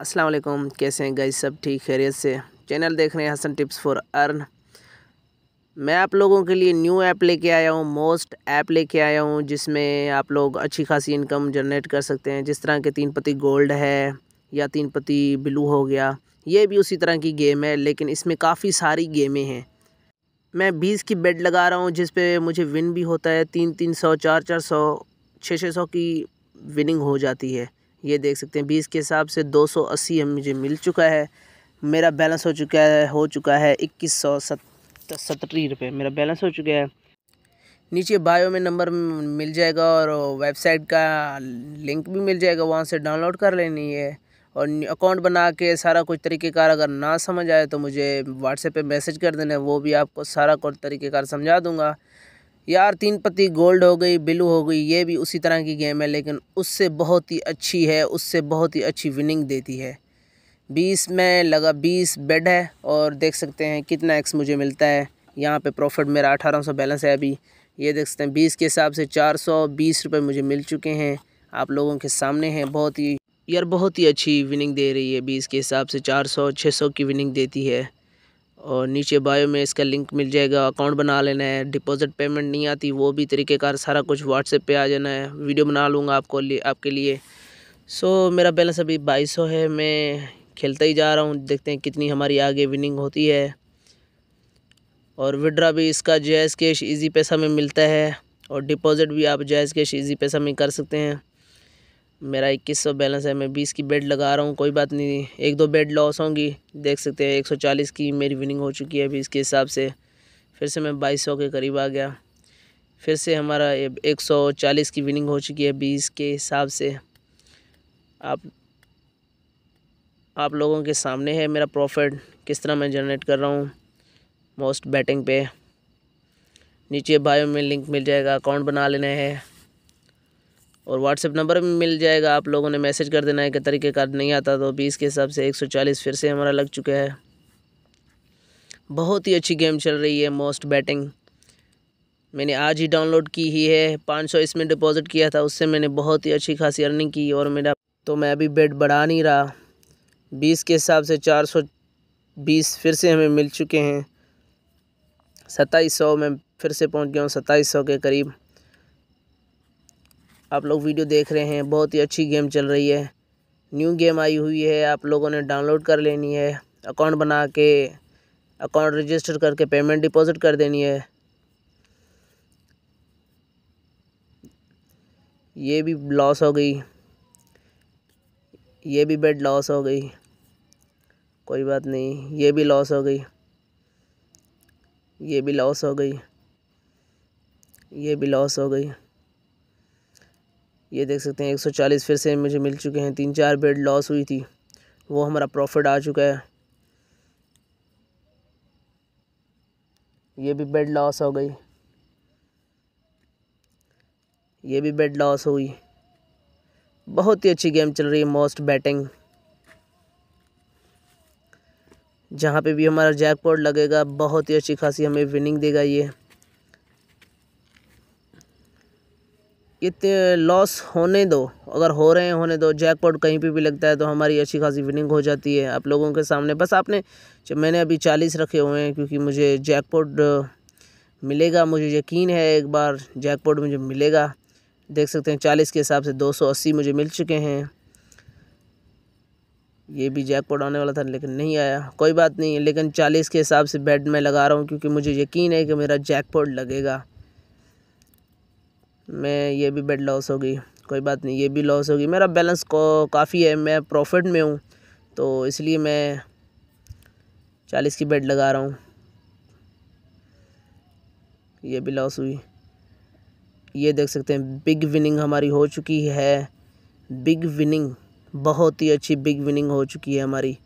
अस्सलाम वालेकुम कैसे हैं गाइस सब ठीक खैरियत से चैनल देख रहे हैं हसन टिप्स फॉर अर्न मैं आप लोगों के लिए न्यू ऐप लेके आया हूँ मोस्ट ऐप लेके आया हूँ जिसमें आप लोग अच्छी खासी इनकम जनरेट कर सकते हैं जिस तरह के तीन पति गोल्ड है या तीन पति ब्लू हो गया ये भी उसी तरह की गेम है लेकिन इसमें काफ़ी सारी गेमें हैं मैं बीस की बेड लगा रहा हूँ जिस पर मुझे विन भी होता है तीन तीन सौ चार चार सौ छः छः सौ की विनिंग हो जाती है ये देख सकते हैं बीस के हिसाब से दो सौ अस्सी मुझे मिल चुका है मेरा बैलेंस हो चुका है हो चुका है इक्कीस सौ सत्तर रुपये मेरा बैलेंस हो चुका है नीचे बायो में नंबर मिल जाएगा और वेबसाइट का लिंक भी मिल जाएगा वहाँ से डाउनलोड कर लेनी है और अकाउंट बना के सारा कुछ तरीक़ेकार अगर ना समझ आए तो मुझे व्हाट्सएप पे मैसेज कर देना वो भी आपको सारा कुछ तरीक़ेकार समझा दूँगा यार तीन पत्ती गोल्ड हो गई ब्लू हो गई ये भी उसी तरह की गेम है लेकिन उससे बहुत ही अच्छी है उससे बहुत ही अच्छी विनिंग देती है बीस में लगा बीस बेड है और देख सकते हैं कितना एक्स मुझे मिलता है यहाँ पे प्रॉफिट मेरा अठारह सौ बैलेंस है अभी ये देख सकते हैं बीस के हिसाब से चार सौ बीस रुपये मुझे मिल चुके हैं आप लोगों के सामने हैं बहुत ही यार बहुत ही अच्छी विनिंग दे रही है बीस के हिसाब से चार सौ छः सौ की विनिंग देती है और नीचे बायो में इसका लिंक मिल जाएगा अकाउंट बना लेना है डिपॉजिट पेमेंट नहीं आती वो भी तरीक़ेकार सारा कुछ व्हाट्सएप पे आ जाना है वीडियो बना लूँगा आपको लिए आपके लिए सो so, मेरा बैलेंस अभी बाईस सौ है मैं खेलता ही जा रहा हूँ देखते हैं कितनी हमारी आगे विनिंग होती है और विड्रा भी इसका जैज़ कैश ईजी पैसा में मिलता है और डिपॉज़िट भी आप जैज़ कैश ईजी पैसा में कर सकते हैं मेरा इक्कीस सौ बैलेंस है मैं बीस की बेड लगा रहा हूँ कोई बात नहीं एक दो बेड लॉस होंगी देख सकते हैं एक सौ चालीस की मेरी विनिंग हो चुकी है अभी इसके हिसाब से फिर से मैं बाईस सौ के करीब आ गया फिर से हमारा एक सौ चालीस की विनिंग हो चुकी है बीस के हिसाब से आप आप लोगों के सामने है मेरा प्रॉफिट किस तरह मैं जनरेट कर रहा हूँ मोस्ट बैटिंग पे नीचे बायो में लिंक मिल जाएगा अकाउंट बना लेना है और व्हाट्सएप नंबर भी मिल जाएगा आप लोगों ने मैसेज कर देना है कि का नहीं आता तो बीस के हिसाब से एक सौ चालीस फिर से हमारा लग चुका है बहुत ही अच्छी गेम चल रही है मोस्ट बैटिंग मैंने आज ही डाउनलोड की ही है पाँच सौ इसमें डिपॉज़िट किया था उससे मैंने बहुत ही अच्छी खासी अर्निंग की और मेरा तो मैं अभी बेट बढ़ा नहीं रहा बीस के हिसाब से चार सौ बीस फिर से हमें मिल चुके हैं सत्ताईस सौ में फिर से पहुंच गया हूँ सत्ताईस सौ के करीब आप लोग वीडियो देख रहे हैं बहुत ही अच्छी गेम चल रही है न्यू गेम आई हुई है आप लोगों ने डाउनलोड कर लेनी है अकाउंट बना के अकाउंट रजिस्टर करके पेमेंट डिपॉजिट कर देनी है ये भी लॉस हो गई ये भी बेड लॉस हो गई कोई बात नहीं ये भी लॉस हो गई ये भी लॉस हो गई ये भी लॉस हो गई ये देख सकते हैं 140 फिर से मुझे मिल चुके हैं तीन चार बेड लॉस हुई थी वो हमारा प्रॉफिट आ चुका है ये भी बेड लॉस हो गई ये भी बेड लॉस हुई बहुत ही अच्छी गेम चल रही है मोस्ट बैटिंग जहाँ पे भी हमारा जैकपॉट लगेगा बहुत ही अच्छी खासी हमें विनिंग देगा ये इतने लॉस होने दो अगर हो रहे हैं होने दो जैकपॉट कहीं पे भी लगता है तो हमारी अच्छी खासी विनिंग हो जाती है आप लोगों के सामने बस आपने मैंने अभी चालीस रखे हुए हैं क्योंकि मुझे जैकपॉट मिलेगा मुझे यकीन है एक बार जैकपॉट मुझे मिलेगा देख सकते हैं चालीस के हिसाब से दो सौ अस्सी मुझे मिल चुके हैं ये भी जैकपॉट आने वाला था लेकिन नहीं आया कोई बात नहीं लेकिन चालीस के हिसाब से बेड में लगा रहा हूँ क्योंकि मुझे यकीन है कि मेरा जैकपॉट लगेगा मैं ये भी बेड लॉस होगी कोई बात नहीं ये भी लॉस होगी मेरा बैलेंस को काफ़ी है मैं प्रॉफिट में हूँ तो इसलिए मैं चालीस की बेड लगा रहा हूँ ये भी लॉस हुई ये देख सकते हैं बिग विनिंग हमारी हो चुकी है बिग विनिंग बहुत ही अच्छी बिग विनिंग हो चुकी है हमारी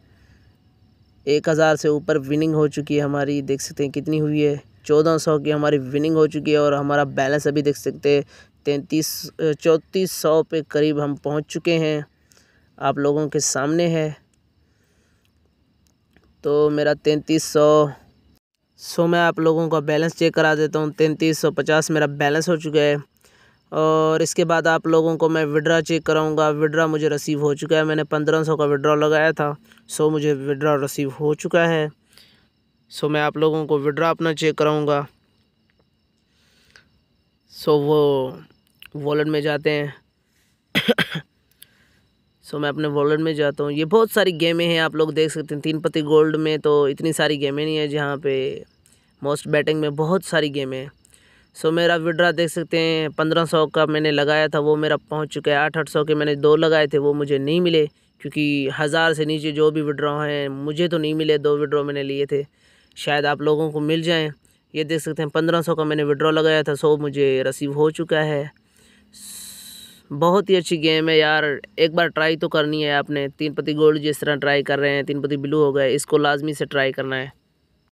एक हज़ार से ऊपर विनिंग हो चुकी है हमारी देख सकते हैं कितनी हुई है चौदह सौ की हमारी विनिंग हो चुकी है और हमारा बैलेंस अभी देख सकते हैं तैंतीस चौंतीस सौ पे करीब हम पहुंच चुके हैं आप लोगों के सामने है तो मेरा तैंतीस सौ सो मैं आप लोगों का बैलेंस चेक करा देता हूँ तैंतीस सौ पचास मेरा बैलेंस हो चुका है और इसके बाद आप लोगों को मैं विड्रा चेक कराऊंगा विड्रा मुझे रिसीव हो चुका है मैंने पंद्रह सौ का विड्रा लगाया था सो मुझे विड्रा रिसीव हो चुका है सो मैं आप लोगों को विड्रा अपना चेक कराऊँगा सो वो वॉलेट में जाते हैं सो मैं अपने वॉलेट में जाता हूँ ये बहुत सारी गेमें हैं आप लोग देख सकते हैं तीन पति गोल्ड में तो इतनी सारी गेमें नहीं है जहाँ पे मोस्ट बैटिंग में बहुत सारी गेमें हैं सो मेरा विड्रा देख सकते हैं पंद्रह सौ का मैंने लगाया था वो मेरा पहुँच चुका है आठ आठ सौ के मैंने दो लगाए थे वो मुझे नहीं मिले क्योंकि हज़ार से नीचे जो भी विड्रॉ हैं मुझे तो नहीं मिले दो विड्रॉ मैंने लिए थे शायद आप लोगों को मिल जाएँ ये देख सकते हैं पंद्रह सौ का मैंने विड्रॉ लगाया था सो मुझे रसीव हो चुका है बहुत ही अच्छी गेम है यार एक बार ट्राई तो करनी है आपने तीन पति गोल्ड जिस तरह ट्राई कर रहे हैं तीन पति ब्लू हो गए इसको लाजमी से ट्राई करना है